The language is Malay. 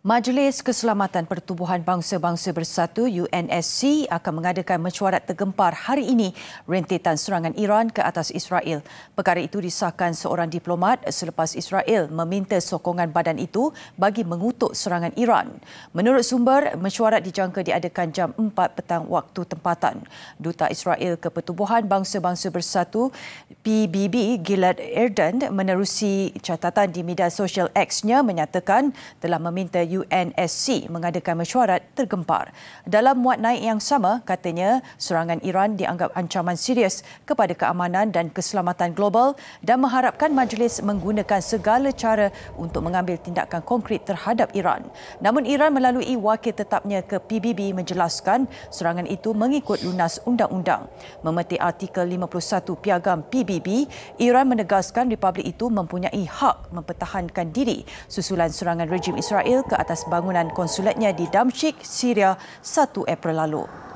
Majlis Keselamatan Pertubuhan Bangsa-Bangsa Bersatu UNSC akan mengadakan mesyuarat tergempar hari ini rentetan serangan Iran ke atas Israel. Perkara itu disahkan seorang diplomat selepas Israel meminta sokongan badan itu bagi mengutuk serangan Iran. Menurut sumber, mesyuarat dijangka diadakan jam 4 petang waktu tempatan. Duta Israel ke Pertubuhan Bangsa-Bangsa Bersatu PBB Gilad Erdan menerusi catatan di media sosial X-nya menyatakan telah meminta UNSC mengadakan mesyuarat tergempar. Dalam muat naik yang sama, katanya serangan Iran dianggap ancaman serius kepada keamanan dan keselamatan global dan mengharapkan majlis menggunakan segala cara untuk mengambil tindakan konkret terhadap Iran. Namun Iran melalui wakil tetapnya ke PBB menjelaskan serangan itu mengikut lunas undang-undang. Memetik artikel 51 piagam PBB, Iran menegaskan Republik itu mempunyai hak mempertahankan diri susulan serangan rejim Israel ke atas bangunan konsulatnya di Damsyik, Syria 1 April lalu.